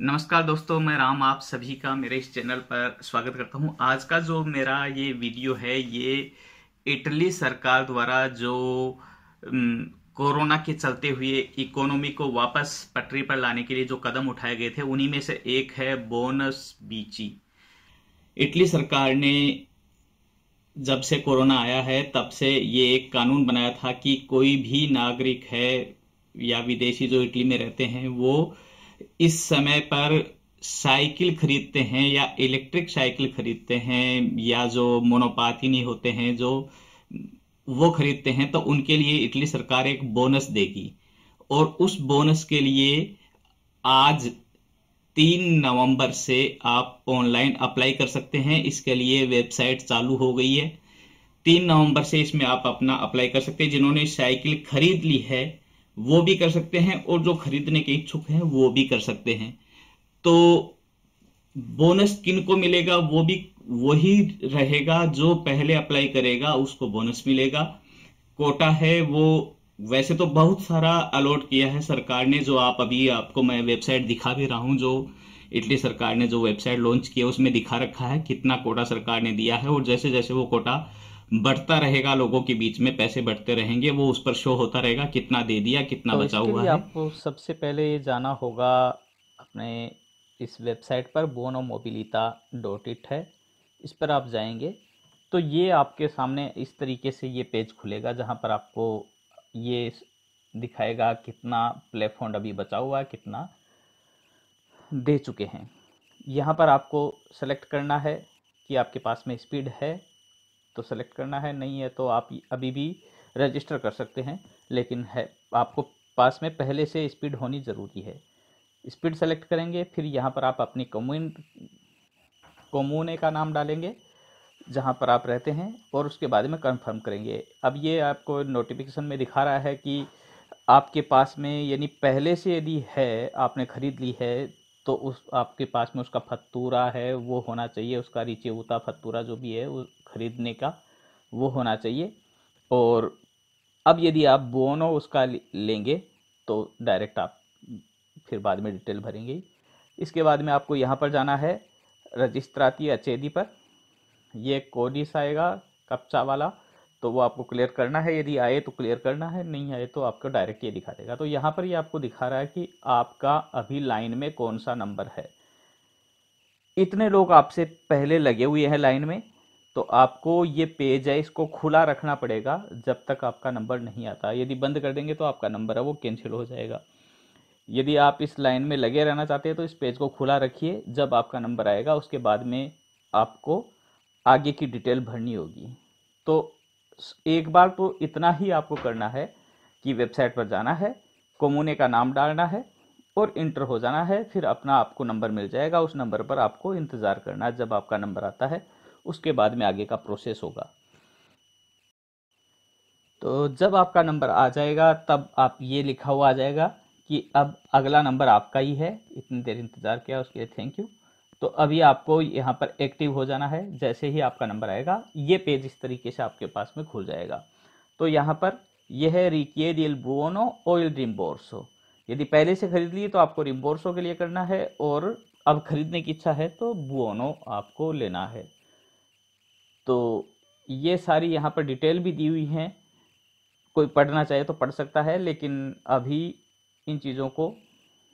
नमस्कार दोस्तों मैं राम आप सभी का मेरे इस चैनल पर स्वागत करता हूं आज का जो मेरा ये वीडियो है ये इटली सरकार द्वारा जो कोरोना के चलते हुए इकोनॉमी को वापस पटरी पर लाने के लिए जो कदम उठाए गए थे उन्हीं में से एक है बोनस बीची इटली सरकार ने जब से कोरोना आया है तब से ये एक कानून बनाया था कि कोई भी नागरिक है या विदेशी जो इटली में रहते हैं वो इस समय पर साइकिल खरीदते हैं या इलेक्ट्रिक साइकिल खरीदते हैं या जो नहीं होते हैं जो वो खरीदते हैं तो उनके लिए इटली सरकार एक बोनस देगी और उस बोनस के लिए आज तीन नवंबर से आप ऑनलाइन अप्लाई कर सकते हैं इसके लिए वेबसाइट चालू हो गई है तीन नवंबर से इसमें आप अपना अप्लाई कर सकते हैं जिन्होंने साइकिल खरीद ली है वो भी कर सकते हैं और जो खरीदने के इच्छुक हैं वो भी कर सकते हैं तो बोनस किन को मिलेगा वो भी वही रहेगा जो पहले अप्लाई करेगा उसको बोनस मिलेगा कोटा है वो वैसे तो बहुत सारा अलॉट किया है सरकार ने जो आप अभी आपको मैं वेबसाइट दिखा भी रहा हूं जो इटली सरकार ने जो वेबसाइट लॉन्च किया उसमें दिखा रखा है कितना कोटा सरकार ने दिया है और जैसे जैसे वो कोटा बढ़ता रहेगा लोगों के बीच में पैसे बढ़ते रहेंगे वो उस पर शो होता रहेगा कितना दे दिया कितना तो बचा हुआ है आपको सबसे पहले ये जाना होगा अपने इस वेबसाइट पर बोनो मोबिलिता डॉट इट है इस पर आप जाएंगे तो ये आपके सामने इस तरीके से ये पेज खुलेगा जहाँ पर आपको ये दिखाएगा कितना प्लेटफॉर्म अभी बचा हुआ है कितना दे चुके हैं यहाँ पर आपको सेलेक्ट करना है कि आपके पास में स्पीड है तो सेलेक्ट करना है नहीं है तो आप अभी भी रजिस्टर कर सकते हैं लेकिन है आपको पास में पहले से स्पीड होनी ज़रूरी है स्पीड सेलेक्ट करेंगे फिर यहाँ पर आप अपनी कमून कमूने का नाम डालेंगे जहाँ पर आप रहते हैं और उसके बाद में कंफर्म करेंगे अब ये आपको नोटिफिकेशन में दिखा रहा है कि आपके पास में यानी पहले से यदि है आपने ख़रीद ली है तो उस आपके पास में उसका फतूरा है वो होना चाहिए उसका उता फतूरा जो भी है वो ख़रीदने का वो होना चाहिए और अब यदि आप बोनो उसका लेंगे तो डायरेक्ट आप फिर बाद में डिटेल भरेंगे इसके बाद में आपको यहाँ पर जाना है रजिस्ट्राती अचेदी पर ये कोडिस आएगा कप्चा वाला तो वो आपको क्लियर करना है यदि आए तो क्लियर करना है नहीं आए तो आपको डायरेक्ट ये दिखा देगा तो यहाँ पर ये आपको दिखा रहा है कि आपका अभी लाइन में कौन सा नंबर है इतने लोग आपसे पहले लगे हुए हैं लाइन में तो आपको ये पेज है इसको खुला रखना पड़ेगा जब तक आपका नंबर नहीं आता यदि बंद कर देंगे तो आपका नंबर है वो कैंसिल हो जाएगा यदि आप इस लाइन में लगे रहना चाहते हैं तो इस पेज को खुला रखिए जब आपका नंबर आएगा उसके बाद में आपको आगे की डिटेल भरनी होगी तो एक बार तो इतना ही आपको करना है कि वेबसाइट पर जाना है कोमोने का नाम डालना है और इंटर हो जाना है फिर अपना आपको नंबर मिल जाएगा उस नंबर पर आपको इंतज़ार करना है जब आपका नंबर आता है उसके बाद में आगे का प्रोसेस होगा तो जब आपका नंबर आ जाएगा तब आप ये लिखा हुआ आ जाएगा कि अब अगला नंबर आपका ही है इतनी देर इंतज़ार किया उसके लिए थैंक यू तो अभी आपको यहाँ पर एक्टिव हो जाना है जैसे ही आपका नंबर आएगा ये पेज इस तरीके से आपके पास में खुल जाएगा तो यहाँ पर यह है रिकियर इल बुओनो ऑयल रिम्बोर्सो यदि पहले से खरीद लिए तो आपको रिम्बोर्सो के लिए करना है और अब खरीदने की इच्छा है तो बुओनो आपको लेना है तो ये सारी यहाँ पर डिटेल भी दी हुई हैं कोई पढ़ना चाहे तो पढ़ सकता है लेकिन अभी इन चीज़ों को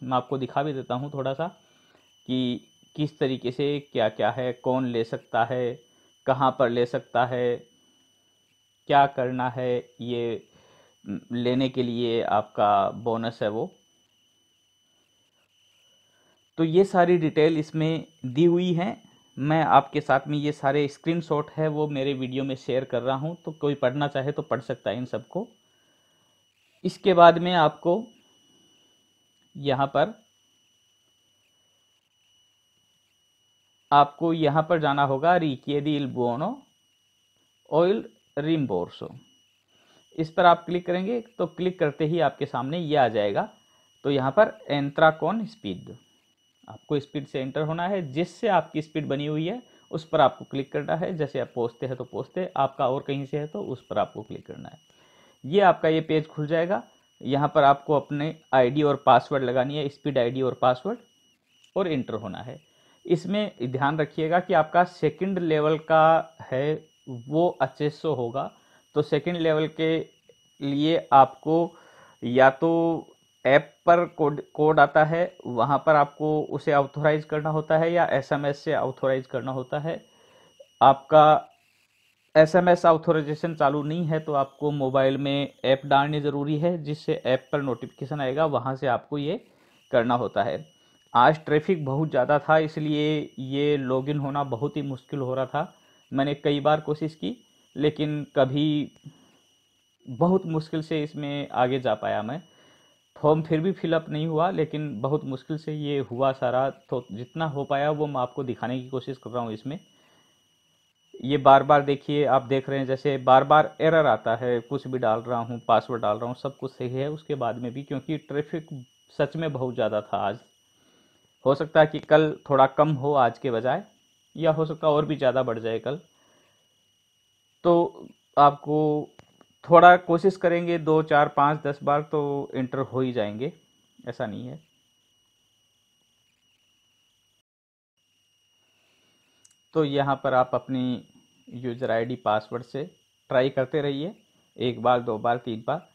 मैं आपको दिखा भी देता हूँ थोड़ा सा कि किस तरीके से क्या क्या है कौन ले सकता है कहाँ पर ले सकता है क्या करना है ये लेने के लिए आपका बोनस है वो तो ये सारी डिटेल इसमें दी हुई हैं मैं आपके साथ में ये सारे स्क्रीनशॉट है वो मेरे वीडियो में शेयर कर रहा हूँ तो कोई पढ़ना चाहे तो पढ़ सकता है इन सबको इसके बाद में आपको यहाँ पर आपको यहाँ पर जाना होगा रिकियदी इल बोनो ऑयल रिमबोर्सो इस पर आप क्लिक करेंगे तो क्लिक करते ही आपके सामने ये आ जाएगा तो यहाँ पर एंट्राकॉन स्पीड आपको स्पीड से एंटर होना है जिससे आपकी स्पीड बनी हुई है उस पर आपको क्लिक करना है जैसे आप पोस्टते हैं तो पहुँचते आपका और कहीं से है तो उस पर आपको क्लिक करना है ये आपका ये पेज खुल जाएगा यहाँ पर आपको अपने आईडी और पासवर्ड लगानी है स्पीड आईडी और पासवर्ड और इंटर होना है इसमें ध्यान रखिएगा कि आपका सेकंड लेवल का है वो अच्छे से होगा तो सेकंड लेवल के लिए आपको या तो ऐप पर कोड कोड आता है वहाँ पर आपको उसे ऑथोराइज करना होता है या एसएमएस से ऑथोराइज करना होता है आपका एसएमएस ऑथोराइजेशन चालू नहीं है तो आपको मोबाइल में ऐप डालनी ज़रूरी है जिससे ऐप पर नोटिफिकेशन आएगा वहाँ से आपको ये करना होता है आज ट्रैफिक बहुत ज़्यादा था इसलिए ये लॉगिन होना बहुत ही मुश्किल हो रहा था मैंने कई बार कोशिश की लेकिन कभी बहुत मुश्किल से इसमें आगे जा पाया मैं फॉर्म फिर भी फिलअप नहीं हुआ लेकिन बहुत मुश्किल से ये हुआ सारा तो जितना हो पाया वो मैं आपको दिखाने की कोशिश कर रहा हूँ इसमें ये बार बार देखिए आप देख रहे हैं जैसे बार बार एरर आता है कुछ भी डाल रहा हूँ पासवर्ड डाल रहा हूँ सब कुछ सही है उसके बाद में भी क्योंकि ट्रैफिक सच में बहुत ज़्यादा था आज हो सकता है कि कल थोड़ा कम हो आज के बजाय या हो सकता है और भी ज़्यादा बढ़ जाए कल तो आपको थोड़ा कोशिश करेंगे दो चार पाँच दस बार तो इंटर हो ही जाएंगे ऐसा नहीं है तो यहाँ पर आप अपनी यूज़र आईडी पासवर्ड से ट्राई करते रहिए एक बार दो बार तीन बार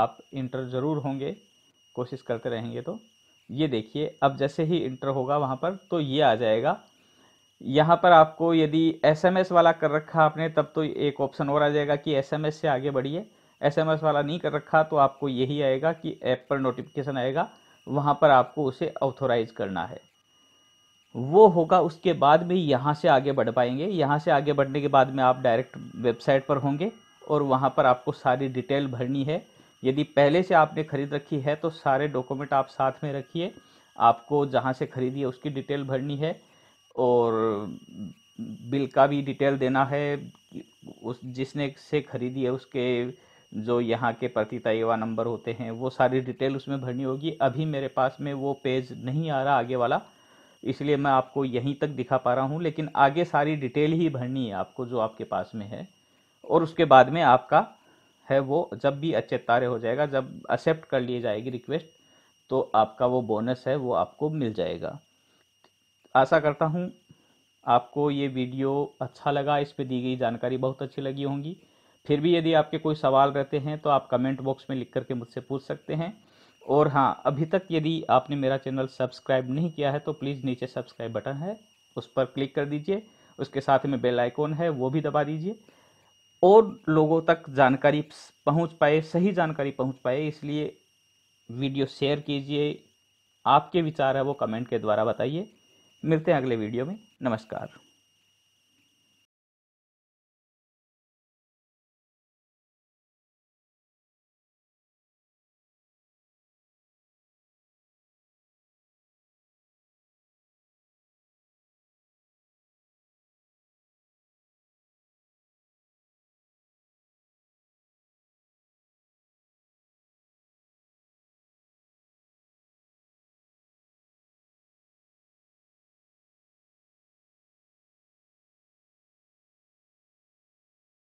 आप इंटर ज़रूर होंगे कोशिश करते रहेंगे तो ये देखिए अब जैसे ही इंटर होगा वहाँ पर तो ये आ जाएगा यहाँ पर आपको यदि एसएमएस वाला कर रखा आपने तब तो एक ऑप्शन और आ जाएगा कि एसएमएस से आगे बढ़िए एसएमएस वाला नहीं कर रखा तो आपको यही आएगा कि ऐप पर नोटिफिकेशन आएगा वहाँ पर आपको उसे ऑथोराइज करना है वो होगा उसके बाद भी यहाँ से आगे बढ़ पाएंगे यहाँ से आगे बढ़ने के बाद में आप डायरेक्ट वेबसाइट पर होंगे और वहाँ पर आपको सारी डिटेल भरनी है यदि पहले से आपने खरीद रखी है तो सारे डॉक्यूमेंट आप साथ में रखिए आपको जहाँ से खरीदी है उसकी डिटेल भरनी है और बिल का भी डिटेल देना है उस जिसने से खरीदी है उसके जो यहाँ के प्रतितयवा नंबर होते हैं वो सारी डिटेल उसमें भरनी होगी अभी मेरे पास में वो पेज नहीं आ रहा आगे वाला इसलिए मैं आपको यहीं तक दिखा पा रहा हूँ लेकिन आगे सारी डिटेल ही भरनी है आपको जो आपके पास में है और उसके बाद में आपका है वो जब भी अच्छे तारे हो जाएगा जब एक्सेप्ट कर लिए जाएगी रिक्वेस्ट तो आपका वो बोनस है वो आपको मिल जाएगा आशा करता हूँ आपको ये वीडियो अच्छा लगा इस पर दी गई जानकारी बहुत अच्छी लगी होंगी फिर भी यदि आपके कोई सवाल रहते हैं तो आप कमेंट बॉक्स में लिख करके मुझसे पूछ सकते हैं और हाँ अभी तक यदि आपने मेरा चैनल सब्सक्राइब नहीं किया है तो प्लीज़ नीचे सब्सक्राइब बटन है उस पर क्लिक कर दीजिए उसके साथ में बेल आइकॉन है वो भी दबा दीजिए और लोगों तक जानकारी पहुंच पाए सही जानकारी पहुंच पाए इसलिए वीडियो शेयर कीजिए आपके विचार है वो कमेंट के द्वारा बताइए मिलते हैं अगले वीडियो में नमस्कार